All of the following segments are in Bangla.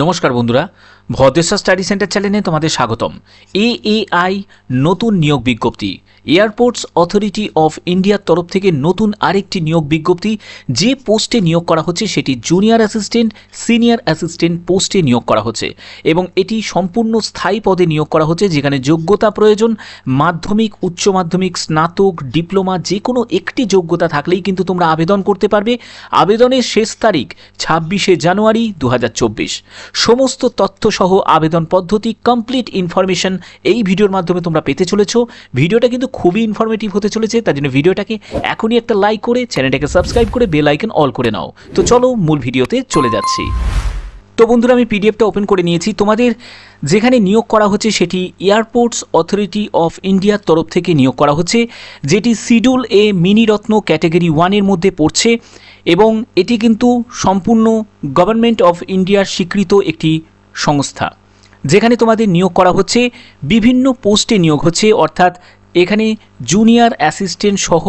নমস্কার বন্ধুরা ভদ্রেশ্বর স্টাডি সেন্টার চ্যানেলে তোমাদের স্বাগতম এ আই নতুন নিয়োগ বিজ্ঞপ্তি এয়ারপোর্টস অথরিটি অফ ইন্ডিয়ার তরফ থেকে নতুন আরেকটি নিয়োগ বিজ্ঞপ্তি যে পোস্টে নিয়োগ করা হচ্ছে সেটি জুনিয়র অ্যাসিস্ট্যান্ট সিনিয়র অ্যাসিস্ট্যান্ট পোস্টে নিয়োগ করা হচ্ছে এবং এটি সম্পূর্ণ স্থায়ী পদে নিয়োগ করা হচ্ছে যেখানে যোগ্যতা প্রয়োজন মাধ্যমিক উচ্চ মাধ্যমিক স্নাতক ডিপ্লোমা যে কোনো একটি যোগ্যতা থাকলেই কিন্তু তোমরা আবেদন করতে পারবে আবেদনের শেষ তারিখ ছাব্বিশে জানুয়ারি দু সমস্ত তথ্যসহ আবেদন পদ্ধতি কমপ্লিট ইনফরমেশন এই ভিডিওর মাধ্যমে তোমরা পেতে চলেছ ভিডিওটা কিন্তু খুবই ইনফরমেটিভ হতে চলেছে তার জন্য ভিডিওটাকে এখনই একটা লাইক করে চ্যানেলটাকে সাবস্ক্রাইব করে বেল আইকন অল করে নাও তো চলো মূল ভিডিওতে চলে যাচ্ছি তো বন্ধুরা আমি পিডিএফটা ওপেন করে নিয়েছি তোমাদের যেখানে নিয়োগ করা হচ্ছে সেটি এয়ারপোর্টস অথরিটি অফ ইন্ডিয়ার তরফ থেকে নিয়োগ করা হচ্ছে যেটি সিডুল এ মিনিরত্ন ক্যাটাগরি ওয়ানের মধ্যে পড়ছে এবং এটি কিন্তু সম্পূর্ণ গভর্নমেন্ট অফ ইন্ডিয়ার স্বীকৃত একটি সংস্থা যেখানে তোমাদের নিয়োগ করা হচ্ছে বিভিন্ন পোস্টে নিয়োগ হচ্ছে অর্থাৎ এখানে জুনিয়র অ্যাসিস্ট্যান্ট সহ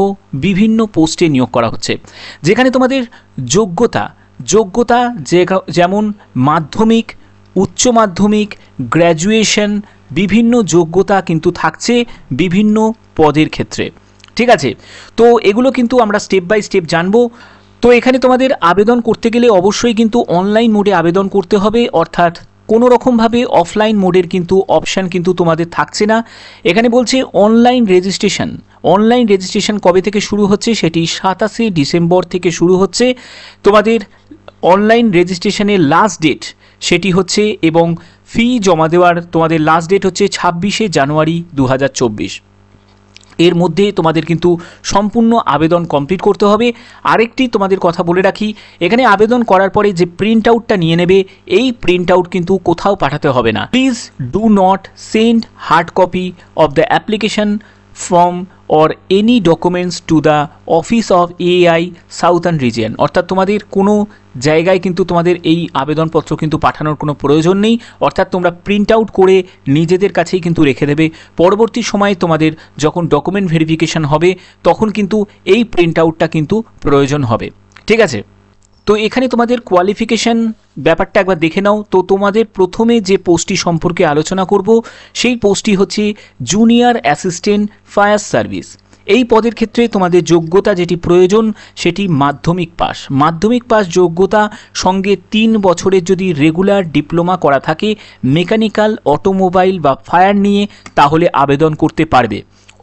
বিভিন্ন পোস্টে নিয়োগ করা হচ্ছে যেখানে তোমাদের যোগ্যতা যোগ্যতা যে যেমন মাধ্যমিক উচ্চ মাধ্যমিক গ্র্যাজুয়েশন বিভিন্ন যোগ্যতা কিন্তু থাকছে বিভিন্ন পদের ক্ষেত্রে ঠিক আছে তো এগুলো কিন্তু আমরা স্টেপ বাই স্টেপ জানবো তো এখানে তোমাদের আবেদন করতে গেলে অবশ্যই কিন্তু অনলাইন মোডে আবেদন করতে হবে অর্থাৎ কোনো রকমভাবে অফলাইন মোডের কিন্তু অপশান কিন্তু তোমাদের থাকছে না এখানে বলছে অনলাইন রেজিস্ট্রেশন অনলাইন রেজিস্ট্রেশন কবে থেকে শুরু হচ্ছে সেটি সাতাশে ডিসেম্বর থেকে শুরু হচ্ছে তোমাদের অনলাইন রেজিস্ট্রেশনের লাস্ট ডেট সেটি হচ্ছে এবং ফি জমা দেওয়ার তোমাদের লাস্ট ডেট হচ্ছে ছাব্বিশে জানুয়ারি দু এর মধ্যে তোমাদের কিন্তু সম্পূর্ণ আবেদন কমপ্লিট করতে হবে আরেকটি তোমাদের কথা বলে রাখি এখানে আবেদন করার পরে যে প্রিন্ট আউটটা নিয়ে নেবে এই প্রিন্ট আউট কিন্তু কোথাও পাঠাতে হবে না please do not send hard copy of the application form or any documents to the office of AI southern region অর্থাৎ তোমাদের কোনো জায়গায় কিন্তু তোমাদের এই আবেদনপত্র কিন্তু পাঠানোর কোনো প্রয়োজন নেই অর্থাৎ তোমরা প্রিন্ট আউট করে নিজেদের কাছেই কিন্তু রেখে দেবে পরবর্তী সময়ে তোমাদের যখন ডকুমেন্ট ভেরিফিকেশান হবে তখন কিন্তু এই প্রিন্ট আউটটা কিন্তু প্রয়োজন হবে ঠিক আছে তো এখানে তোমাদের কোয়ালিফিকেশান ব্যাপারটা একবার দেখে নাও তো তোমাদের প্রথমে যে পোস্টটি সম্পর্কে আলোচনা করব সেই পোস্টটি হচ্ছে জুনিয়র অ্যাসিস্ট্যান্ট ফায়ার সার্ভিস এই পদের ক্ষেত্রে তোমাদের যোগ্যতা যেটি প্রয়োজন সেটি মাধ্যমিক পাস মাধ্যমিক পাস যোগ্যতা সঙ্গে তিন বছরের যদি রেগুলার ডিপ্লোমা করা থাকে মেকানিক্যাল অটোমোবাইল বা ফায়ার নিয়ে তাহলে আবেদন করতে পারবে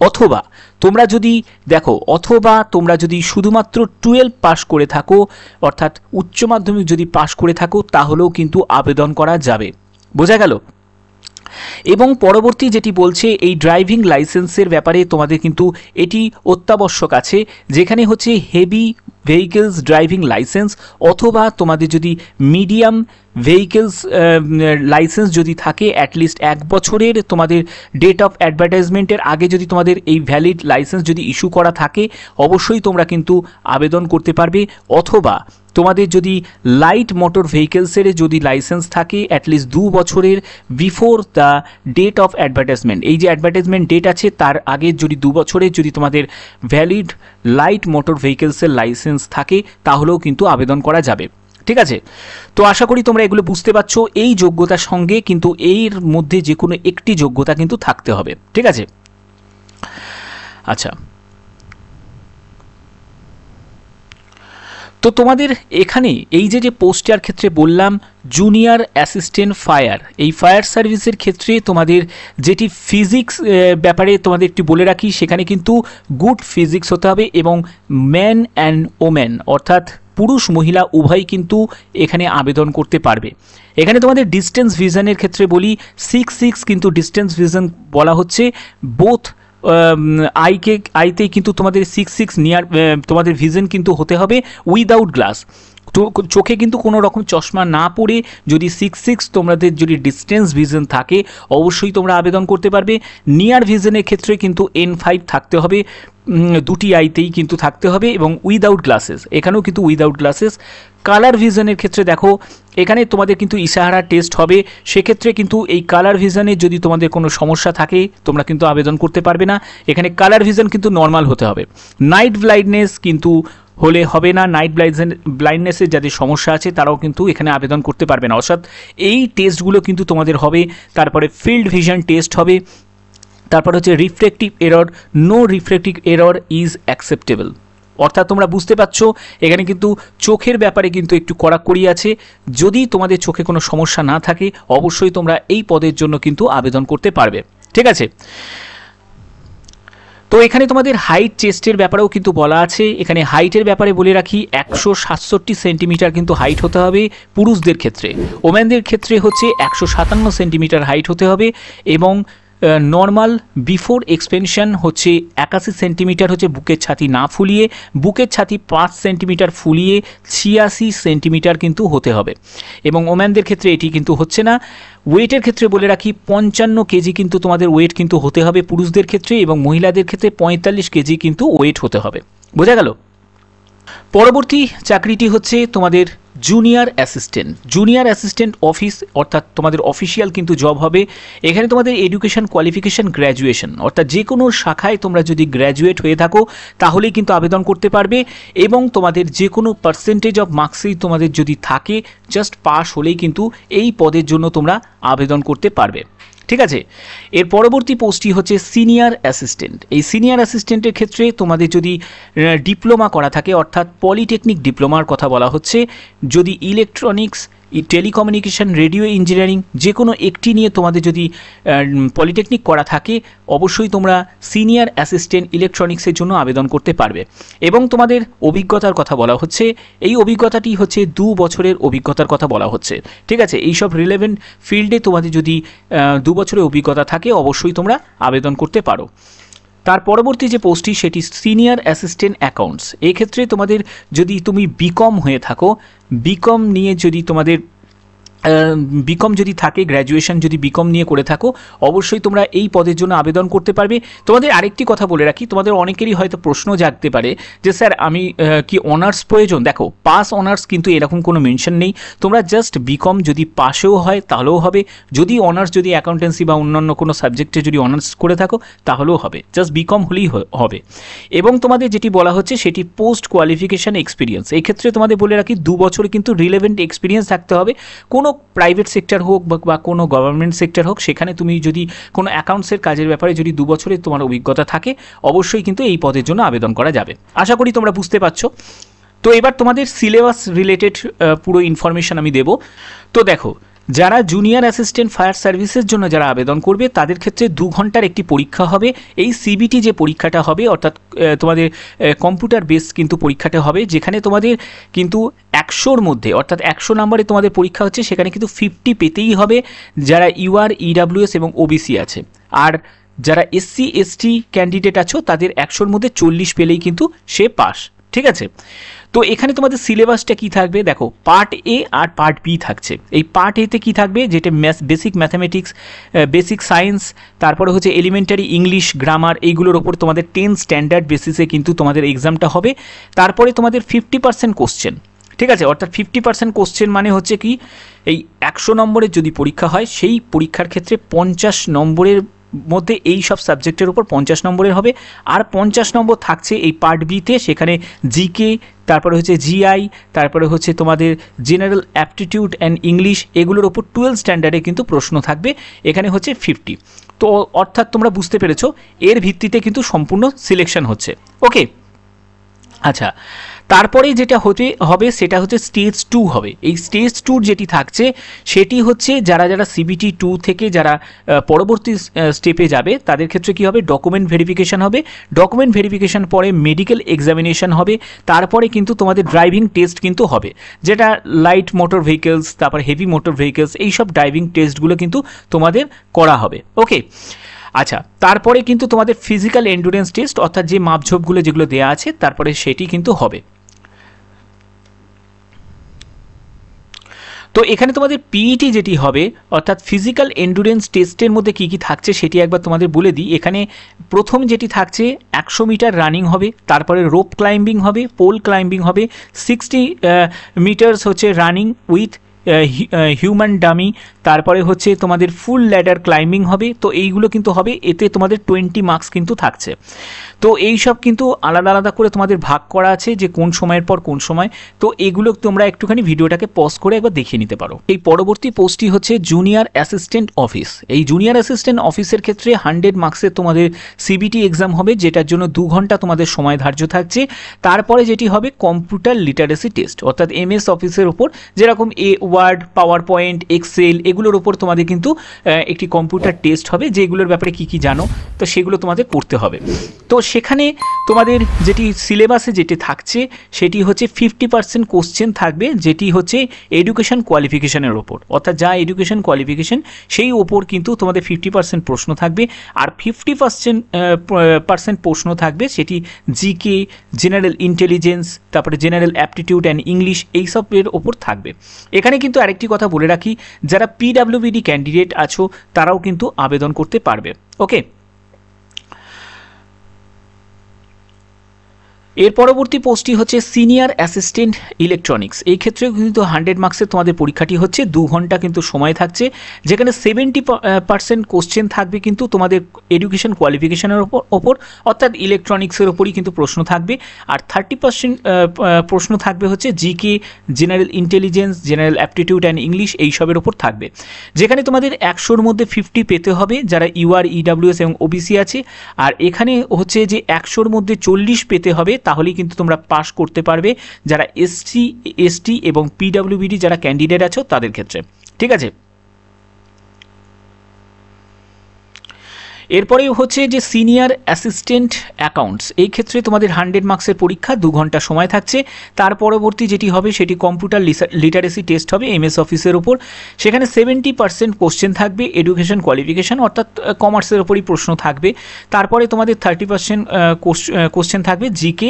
অথবা তোমরা যদি দেখো অথবা তোমরা যদি শুধুমাত্র টুয়েলভ পাস করে থাকো অর্থাৎ উচ্চ মাধ্যমিক যদি পাস করে থাকো তাহলেও কিন্তু আবেদন করা যাবে বোঝা গেল এবং পরবর্তী যেটি বলছে এই ড্রাইভিং লাইসেন্সের ব্যাপারে তোমাদের কিন্তু এটি অত্যাবশ্যক আছে যেখানে হচ্ছে হেভি ভেহিকেলস ড্রাইভিং লাইসেন্স অথবা তোমাদের যদি মিডিয়াম ভেহিকেলস লাইসেন্স um, যদি থাকে অ্যাটলিস্ট এক বছরের তোমাদের ডেট অফ অ্যাডভার্টাইজমেন্টের আগে যদি তোমাদের এই ভ্যালিড লাইসেন্স যদি ইস্যু করা থাকে অবশ্যই তোমরা কিন্তু আবেদন করতে পারবে অথবা তোমাদের যদি লাইট মোটর ভেহিকেলসের যদি লাইসেন্স থাকে অ্যাটলিস্ট দু বছরের before the date of advertisement এই যে অ্যাডভার্টাইজমেন্ট ডেট আছে তার আগে যদি দু বছরের যদি তোমাদের ভ্যালিড লাইট মোটর ভেহিকেলসের লাইসেন্স থাকে তাহলেও কিন্তু আবেদন করা যাবে ঠিক আছে তো আশা করি তোমরা এগুলো বুঝতে পারছো এই যোগ্যতার সঙ্গে কিন্তু এর মধ্যে যে কোনো একটি যোগ্যতা কিন্তু থাকতে হবে ঠিক আছে আচ্ছা তো তোমাদের এখানে এই যে যে পোস্টার ক্ষেত্রে বললাম জুনিয়র অ্যাসিস্ট্যান্ট ফায়ার এই ফায়ার সার্ভিসের ক্ষেত্রে তোমাদের যেটি ফিজিক্স ব্যাপারে তোমাদের একটু বলে রাখি সেখানে কিন্তু গুড ফিজিক্স হতে হবে এবং ম্যান অ্যান্ড ওম্যান অর্থাৎ পুরুষ মহিলা উভয় কিন্তু এখানে আবেদন করতে পারবে এখানে তোমাদের ডিস্টেন্স ভিজনের ক্ষেত্রে বলি সিক্স সিক্স কিন্তু ডিস্টেন্স ভিজন বলা হচ্ছে বোথ আইকে আইতে কিন্তু তোমাদের সিক্স সিক্স নিয়ার তোমাদের ভিজন কিন্তু হতে হবে উইদাউট গ্লাস চোখে কিন্তু কোনো রকম চশমা না পরে যদি সিক্স সিক্স তোমাদের যদি ডিস্টেন্স ভিজন থাকে অবশ্যই তোমরা আবেদন করতে পারবে নিয়ার ভিজনের ক্ষেত্রে কিন্তু এন ফাইভ থাকতে হবে দুটি আইতেই কিন্তু থাকতে হবে এবং উইদাউট গ্লাসেস এখানেও কিন্তু উইদাউট গ্লাসেস কালার ভিজনের ক্ষেত্রে দেখো এখানে তোমাদের কিন্তু ইশাহারা টেস্ট হবে সেক্ষেত্রে কিন্তু এই কালার ভিশনে যদি তোমাদের কোনো সমস্যা থাকে তোমরা কিন্তু আবেদন করতে পারবে না এখানে কালার ভিজন কিন্তু নর্মাল হতে হবে নাইট ব্লাইন্ডনেস কিন্তু হলে হবে না নাইট ব্লাইন্ডনেসের যাদের সমস্যা আছে তারাও কিন্তু এখানে আবেদন করতে পারবে না অর্থাৎ এই টেস্টগুলো কিন্তু তোমাদের হবে তারপরে ফিল্ড ভিশন টেস্ট হবে তারপর হচ্ছে reflective error no reflective error is acceptable অর্থাৎ তোমরা বুঝতে পারছো এখানে কিন্তু চোখের ব্যাপারে কিন্তু একটু কড়াকড়ি আছে যদি তোমাদের চোখে কোনো সমস্যা না থাকে অবশ্যই তোমরা এই পদের জন্য কিন্তু আবেদন করতে পারবে ঠিক আছে তো এখানে তোমাদের হাইট চেস্টের ব্যাপারেও কিন্তু বলা আছে এখানে হাইটের ব্যাপারে বলে রাখি একশো সাতষট্টি সেন্টিমিটার কিন্তু হাইট হতে হবে পুরুষদের ক্ষেত্রে ওম্যানদের ক্ষেত্রে হচ্ছে একশো সাতান্ন সেন্টিমিটার হাইট হতে হবে এবং নর্মাল বিফোর এক্সপেনশন হচ্ছে একাশি সেন্টিমিটার হচ্ছে বুকের ছাতি না ফুলিয়ে বুকের ছাতি পাঁচ সেন্টিমিটার ফুলিয়ে ছিয়াশি সেন্টিমিটার কিন্তু হতে হবে এবং ওম্যানদের ক্ষেত্রে এটি কিন্তু হচ্ছে না ওয়েটের ক্ষেত্রে বলে রাখি পঞ্চান্ন কেজি কিন্তু তোমাদের ওয়েট কিন্তু হতে হবে পুরুষদের ক্ষেত্রে এবং মহিলাদের ক্ষেত্রে পঁয়তাল্লিশ কেজি কিন্তু ওয়েট হতে হবে বোঝা গেল পরবর্তী চাকরিটি হচ্ছে তোমাদের junior assistant junior assistant office অর্থাৎ তোমাদের অফিসিয়াল কিন্তু জব হবে এখানে তোমাদের এডুকেশন কোয়ালিফিকেশান গ্র্যাজুয়েশন অর্থাৎ যে কোনো শাখায় তোমরা যদি গ্র্যাজুয়েট হয়ে থাকো তাহলেই কিন্তু আবেদন করতে পারবে এবং তোমাদের যে কোনো পার্সেন্টেজ অফ মার্কসই তোমাদের যদি থাকে জাস্ট পাস হলেই কিন্তু এই পদের জন্য তোমরা আবেদন করতে পারবে ঠিক আছে এর পরবর্তী পোস্টটি হচ্ছে সিনিয়র অ্যাসিস্ট্যান্ট এই সিনিয়র অ্যাসিস্ট্যান্টের ক্ষেত্রে তোমাদের যদি ডিপ্লোমা করা থাকে অর্থাৎ পলিটেকনিক ডিপ্লোমার কথা বলা হচ্ছে যদি ইলেকট্রনিক্স টেলিকমিউনিকেশন রেডিও ইঞ্জিনিয়ারিং যে কোনো একটি নিয়ে তোমাদের যদি পলিটেকনিক করা থাকে অবশ্যই তোমরা সিনিয়র অ্যাসিস্ট্যান্ট ইলেকট্রনিক্সের জন্য আবেদন করতে পারবে এবং তোমাদের অভিজ্ঞতার কথা বলা হচ্ছে এই অভিজ্ঞতাটি হচ্ছে দু বছরের অভিজ্ঞতার কথা বলা হচ্ছে ঠিক আছে এইসব রিলেভেন্ট ফিল্ডে তোমাদের যদি দু বছরের অভিজ্ঞতা থাকে অবশ্যই তোমরা আবেদন করতে পারো তার পরবর্তী যে পোস্টটি সেটি সিনিয়র অ্যাসিস্ট্যান্ট অ্যাকাউন্টস এক্ষেত্রে তোমাদের যদি তুমি বিকম হয়ে থাকো বিকম নিয়ে যদি তোমাদের বিকম যদি থাকে গ্র্যাজুয়েশন যদি বিকম নিয়ে করে থাকো অবশ্যই তোমরা এই পদের জন্য আবেদন করতে পারবে তোমাদের আরেকটি কথা বলে রাখি তোমাদের অনেকেরই হয়তো প্রশ্ন জাগতে পারে যে স্যার আমি কি অনার্স প্রয়োজন দেখো পাস অনার্স কিন্তু এরকম কোনো মেনশন নেই তোমরা জাস্ট বিকম যদি পাশেও হয় তাহলেও হবে যদি অনার্স যদি অ্যাকাউন্টেন্সি বা অন্যান্য কোনো সাবজেক্টে যদি অনার্স করে থাকো তাহলেও হবে জাস্ট বিকম হলেই হবে এবং তোমাদের যেটি বলা হচ্ছে সেটি পোস্ট কোয়ালিফিকেশান এক্সপিরিয়েন্স এক্ষেত্রে তোমাদের বলে রাখি দু বছর কিন্তু রিলেভেন্ট এক্সপিরিয়েন্স থাকতে হবে কোনো হোক প্রাইভেট সেক্টর হোক বা কোনো গভর্নমেন্ট সেক্টর হোক সেখানে তুমি যদি কোনো অ্যাকাউন্টসের কাজের ব্যাপারে যদি দু বছরের তোমার অভিজ্ঞতা থাকে অবশ্যই কিন্তু এই পদের জন্য আবেদন করা যাবে আশা করি তোমরা বুঝতে পারছো তো এবার তোমাদের সিলেবাস রিলেটেড পুরো ইনফরমেশান আমি দেব তো দেখো যারা জুনিয়র অ্যাসিস্ট্যান্ট ফায়ার সার্ভিসের জন্য যারা আবেদন করবে তাদের ক্ষেত্রে দু ঘন্টার একটি পরীক্ষা হবে এই সিবিটি যে পরীক্ষাটা হবে অর্থাৎ তোমাদের কম্পিউটার বেস কিন্তু পরীক্ষাটা হবে যেখানে তোমাদের কিন্তু একশোর মধ্যে অর্থাৎ একশো নাম্বারে তোমাদের পরীক্ষা হচ্ছে সেখানে কিন্তু ফিফটি পেতেই হবে যারা ইউআর ইডাব্লিউএস e এবং ওবিসি আছে আর যারা এসসি এসটি ক্যান্ডিডেট আছো তাদের একশোর মধ্যে চল্লিশ পেলেই কিন্তু সে পাস ঠিক আছে তো এখানে তোমাদের সিলেবাসটা কি থাকবে দেখো পার্ট এ আর পার্ট বি থাকছে এই পার্ট এতে কি থাকবে যেটা math basic mathematics basic science তারপরে হচ্ছে এলিমেন্টারি ইংলিশ গ্রামার এইগুলোর ওপর তোমাদের টেন স্ট্যান্ডার্ড বেসিসে কিন্তু তোমাদের এক্সামটা হবে তারপরে তোমাদের ফিফটি পার্সেন্ট কোশ্চেন ঠিক আছে অর্থাৎ ফিফটি পার্সেন্ট কোশ্চেন মানে হচ্ছে কি এই একশো নম্বরের যদি পরীক্ষা হয় সেই পরীক্ষার ক্ষেত্রে পঞ্চাশ নম্বরের মধ্যে এই সব সাবজেক্টের উপর পঞ্চাশ নম্বরের হবে আর পঞ্চাশ নম্বর থাকছে এই পার্ট বিতে সেখানে জিকে তারপরে হচ্ছে জিআই তারপরে হচ্ছে তোমাদের জেনারেল অ্যাপটিটিউড অ্যান্ড ইংলিশ এগুলোর ওপর টুয়েলভ স্ট্যান্ডার্ডে কিন্তু প্রশ্ন থাকবে এখানে হচ্ছে ফিফটি তো অর্থাৎ তোমরা বুঝতে পেরেছো এর ভিত্তিতে কিন্তু সম্পূর্ণ সিলেকশন হচ্ছে ওকে আচ্ছা তারপরে যেটা হতে হবে সেটা হচ্ছে স্টেজ টু হবে এই স্টেজ টুর যেটি থাকছে সেটি হচ্ছে যারা যারা সিবিটি টু থেকে যারা পরবর্তী স্টেপে যাবে তাদের ক্ষেত্রে কি হবে ডকুমেন্ট ভেরিফিকেশান হবে ডকুমেন্ট ভেরিফিকেশান পরে মেডিকেল এক্সামিনেশান হবে তারপরে কিন্তু তোমাদের ড্রাইভিং টেস্ট কিন্তু হবে যেটা লাইট মোটর ভেহিকেলস তারপর হেভি মোটর ভেহিকেলস এইসব ড্রাইভিং টেস্টগুলো কিন্তু তোমাদের করা হবে ওকে আচ্ছা তারপরে কিন্তু তোমাদের ফিজিক্যাল এন্ডুরেন্স টেস্ট অর্থাৎ যে মাপঝোপগুলো যেগুলো দেওয়া আছে তারপরে সেটি কিন্তু হবে তো এখানে তোমাদের পিইটি e যেটি হবে অর্থাৎ ফিজিক্যাল এন্ডুরেন্স টেস্টের মধ্যে কি কি থাকছে সেটি একবার তোমাদের বলে দিই এখানে প্রথম যেটি থাকছে একশো মিটার রানিং হবে তারপরে রোপ ক্লাইম্বিং হবে পোল ক্লাইম্বিং হবে সিক্সটি মিটার্স হচ্ছে রানিং উইথ হিউম্যান ডামি তারপরে হচ্ছে তোমাদের ফুল ল্যাডার ক্লাইম্বিং হবে তো এইগুলো কিন্তু হবে এতে তোমাদের টোয়েন্টি মার্কস কিন্তু থাকছে তো এই সব কিন্তু আলাদা আলাদা করে তোমাদের ভাগ করা আছে যে কোন সময়ের পর কোন সময় তো এগুলো তোমরা একটুখানি ভিডিওটাকে পজ করে একবার দেখে নিতে পারো এই পরবর্তী পোস্টটি হচ্ছে জুনিয়র অ্যাসিস্ট্যান্ট অফিস এই জুনিয়র অ্যাসিস্ট্যান্ট অফিসের ক্ষেত্রে হান্ড্রেড মার্কসের তোমাদের সিবিটি এক্সাম হবে যেটার জন্য দু ঘন্টা তোমাদের সময় ধার্য থাকছে তারপরে যেটি হবে কম্পিউটার লিটারেসি টেস্ট অর্থাৎ এম এস অফিসের ওপর যেরকম এ ওয়ার্ড পাওয়ার পয়েন্ট এক্সেল এগুলোর ওপর তোমাদের কিন্তু একটি কম্পিউটার টেস্ট হবে যেগুলোর ব্যাপারে কি কি জানো তো সেগুলো তোমাদের পড়তে হবে তো সেখানে তোমাদের যেটি সিলেবাসে যেটি থাকছে সেটি হচ্ছে ফিফটি পার্সেন্ট কোশ্চেন থাকবে যেটি হচ্ছে এডুকেশন কোয়ালিফিকেশনের ওপর অর্থাৎ যা এডুকেশন কোয়ালিফিকেশন সেই ওপর কিন্তু তোমাদের ফিফটি পার্সেন্ট প্রশ্ন থাকবে আর ফিফটি পার্সেন্ট পার্সেন্ট প্রশ্ন থাকবে সেটি জিকে জেনারেল ইন্টেলিজেন্স তারপরে জেনারেল অ্যাপটিটিউড অ্যান্ড ইংলিশ এইসবের ওপর থাকবে এখানে কিন্তু আরেকটি কথা বলে রাখি যারা পিডাব্লিউবিডি ক্যান্ডিডেট আছো তারাও কিন্তু আবেদন করতে পারবে ওকে এর পরবর্তী পোস্টটি হচ্ছে সিনিয়র অ্যাসিস্ট্যান্ট ইলেকট্রনিক্স এই ক্ষেত্রে কিন্তু হান্ড্রেড মার্কসের তোমাদের পরীক্ষাটি হচ্ছে দু ঘন্টা কিন্তু সময় থাকছে যেখানে সেভেন্টি পার্সেন্ট কোশ্চেন থাকবে কিন্তু তোমাদের এডুকেশন কোয়ালিফিকেশনের ওপর ওপর অর্থাৎ ইলেকট্রনিক্সের ওপরই কিন্তু প্রশ্ন থাকবে আর থার্টি পার্সেন্ট প্রশ্ন থাকবে হচ্ছে GK general intelligence general aptitude and English এইসবের ওপর থাকবে যেখানে তোমাদের একশোর মধ্যে ফিফটি পেতে হবে যারা ইউআর ইডাব্লিউএস e এবং ওবিসি আছে আর এখানে হচ্ছে যে একশোর মধ্যে চল্লিশ পেতে হবে তাহলেই কিন্তু তোমরা পাশ করতে পারবে যারা এসটি এসটি এবং পিডাব্লিউবিডি যারা ক্যান্ডিডেট আছো তাদের ক্ষেত্রে ঠিক আছে এরপরেই হচ্ছে যে সিনিয়র অ্যাসিস্ট্যান্ট অ্যাকাউন্টস এই ক্ষেত্রে তোমাদের হান্ড্রেড মার্কসের পরীক্ষা দু ঘন্টা সময় থাকছে তার পরবর্তী যেটি হবে সেটি কম্পিউটার লিটারেসি টেস্ট হবে এমএস অফিসের ওপর সেখানে সেভেন্টি পার্সেন্ট কোশ্চেন থাকবে এডুকেশন কোয়ালিফিকেশান অর্থাৎ কমার্সের ওপরই প্রশ্ন থাকবে তারপরে তোমাদের থার্টি পার্সেন্ট কোশ্চেন থাকবে জিকে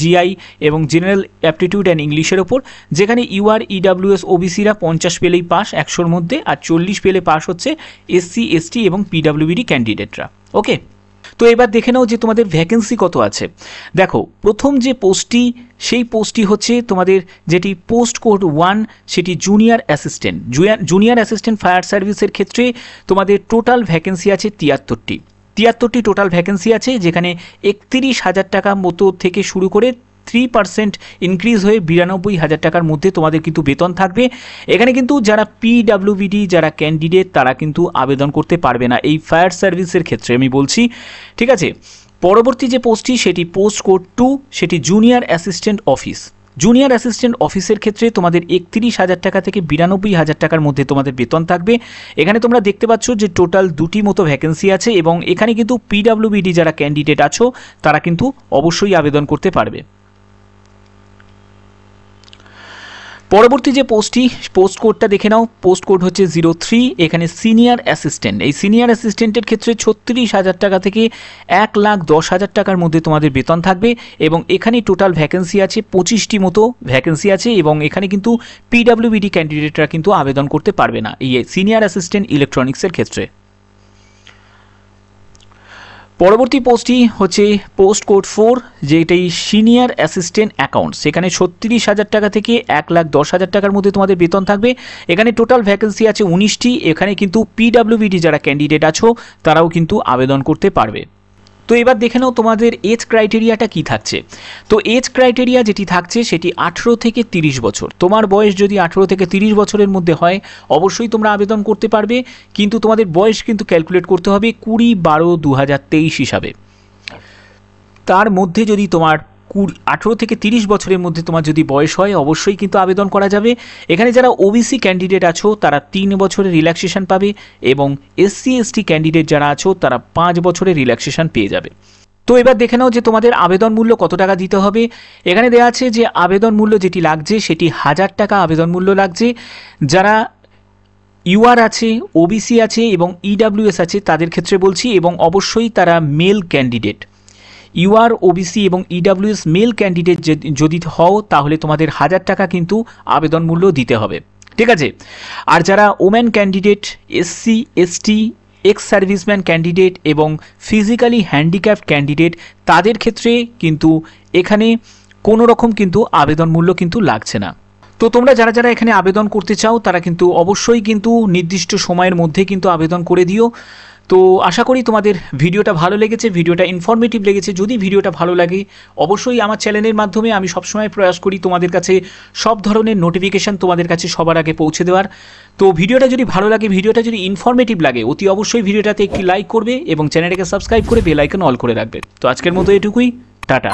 জিআই এবং জেনারেল অ্যাপটিটিউড অ্যান্ড ইংলিশের ওপর যেখানে ইউআর ইডাব্লিউএস ওবিসিরা পঞ্চাশ পেলেই পাস একশোর মধ্যে আর চল্লিশ পেলে পাস হচ্ছে এসসি এসটি এবং পিডাব্লিউবিডি ক্যান্ডিডেট তাপমাত্রা ওকে তো এবার দেখে নাও যে তোমাদের ভ্যাকেন্সি কত আছে দেখো প্রথম যে পোস্টটি সেই পোস্টটি হচ্ছে তোমাদের যেটি পোস্ট কোড ওয়ান সেটি junior assistant junior assistant fire সার্ভিসের ক্ষেত্রে তোমাদের টোটাল ভ্যাকেন্সি আছে তিয়াত্তরটি তিয়াত্তরটি টোটাল ভ্যাকেন্সি আছে যেখানে একত্রিশ হাজার টাকা মতো থেকে শুরু করে থ্রি পার্সেন্ট ইনক্রিজ হয়ে বিরানব্বই হাজার টাকার মধ্যে তোমাদের কিন্তু বেতন থাকবে এখানে কিন্তু যারা পিডাব্লিউবিডি যারা ক্যান্ডিডেট তারা কিন্তু আবেদন করতে পারবে না এই ফায়ার সার্ভিসের ক্ষেত্রে আমি বলছি ঠিক আছে পরবর্তী যে পোস্টটি সেটি পোস্ট কোড টু সেটি junior assistant office junior assistant অফিসের ক্ষেত্রে তোমাদের একত্রিশ হাজার টাকা থেকে বিরানব্বই হাজার টাকার মধ্যে তোমাদের বেতন থাকবে এখানে তোমরা দেখতে পাচ্ছ যে টোটাল দুটি মতো ভ্যাকেন্সি আছে এবং এখানে কিন্তু পিডাব্লিউবিডি যারা ক্যান্ডিডেট আছো তারা কিন্তু অবশ্যই আবেদন করতে পারবে পরবর্তী যে পোস্টটি পোস্ট কোডটা দেখে নাও পোস্ট কোড হচ্ছে জিরো থ্রি এখানে সিনিয়র অ্যাসিস্ট্যান্ট এই সিনিয়র অ্যাসিস্ট্যান্টের ক্ষেত্রে ছত্রিশ হাজার টাকা থেকে এক লাখ দশ হাজার টাকার মধ্যে তোমাদের বেতন থাকবে এবং এখানে টোটাল ভ্যাকেন্সি আছে পঁচিশটি মতো ভ্যাকেন্সি আছে এবং এখানে কিন্তু পিডাব্লিউবিডি ক্যান্ডিডেটরা কিন্তু আবেদন করতে পারবে না এই সিনিয়র অ্যাসিস্ট্যান্ট ইলেকট্রনিক্সের ক্ষেত্রে পরবর্তী পোস্টটি হচ্ছে পোস্ট কোড ফোর যেটাই সিনিয়র অ্যাসিস্ট্যান্ট অ্যাকাউন্ট সেখানে ছত্রিশ হাজার টাকা থেকে এক লাখ দশ হাজার টাকার মধ্যে তোমাদের বেতন থাকবে এখানে টোটাল ভ্যাকেন্সি আছে উনিশটি এখানে কিন্তু পিডাব্লিউবিডি যারা ক্যান্ডিডেট আছো তারাও কিন্তু আবেদন করতে পারবে তো এবার দেখে নাও তোমাদের এজ ক্রাইটেরিয়াটা কি থাকছে তো এজ ক্রাইটেরিয়া যেটি থাকছে সেটি আঠেরো থেকে তিরিশ বছর তোমার বয়স যদি আঠেরো থেকে তিরিশ বছরের মধ্যে হয় অবশ্যই তোমরা আবেদন করতে পারবে কিন্তু তোমাদের বয়স কিন্তু ক্যালকুলেট করতে হবে কুড়ি বারো দু হিসাবে তার মধ্যে যদি তোমার কুড়ি আঠেরো থেকে তিরিশ বছরের মধ্যে তোমার যদি বয়স হয় অবশ্যই কিন্তু আবেদন করা যাবে এখানে যারা ওবিসি ক্যান্ডিডেট আছো তারা তিন বছরের রিল্যাক্সেশন পাবে এবং এসসি এসটি ক্যান্ডিডেট যারা আছো তারা পাঁচ বছরের রিল্যাক্সেশন পেয়ে যাবে তো এবার দেখে নাও যে তোমাদের আবেদন মূল্য কত টাকা দিতে হবে এখানে দেওয়া আছে যে আবেদন মূল্য যেটি লাগছে সেটি হাজার টাকা আবেদন মূল্য লাগছে যারা ইউআর আছে ওবিসি আছে এবং ইডাব্লিউএস e আছে তাদের ক্ষেত্রে বলছি এবং অবশ্যই তারা মেল ক্যান্ডিডেট ইউআর ওবিসি এবং ইডাব্লিউএস মেল ক্যান্ডিডেট যদি হও তাহলে তোমাদের হাজার টাকা কিন্তু আবেদন মূল্য দিতে হবে ঠিক আছে আর যারা woman candidate SC ST ex serviceman candidate এবং ফিজিক্যালি হ্যান্ডিক্যাপ ক্যান্ডিডেট তাদের ক্ষেত্রে কিন্তু এখানে কোনো রকম কিন্তু আবেদন মূল্য কিন্তু লাগছে না তো তোমরা যারা যারা এখানে আবেদন করতে চাও তারা কিন্তু অবশ্যই কিন্তু নির্দিষ্ট সময়ের মধ্যে কিন্তু আবেদন করে দিও তো আশা করি তোমাদের ভিডিওটা ভালো লেগেছে ভিডিওটা ইনফরমেটিভ লেগেছে যদি ভিডিওটা ভালো লাগে অবশ্যই আমার চ্যানেলের মাধ্যমে আমি সবসময় প্রয়াস করি তোমাদের কাছে সব ধরনের নোটিফিকেশান তোমাদের কাছে সবার আগে পৌঁছে দেওয়ার তো ভিডিওটা যদি ভালো লাগে ভিডিওটা যদি ইনফরমেটিভ লাগে অতি অবশ্যই ভিডিওটাতে একটি লাইক করবে এবং চ্যানেলটাকে সাবস্ক্রাইব করে বেল আইকন অল করে রাখবে তো আজকের মতো এটুকুই টাটা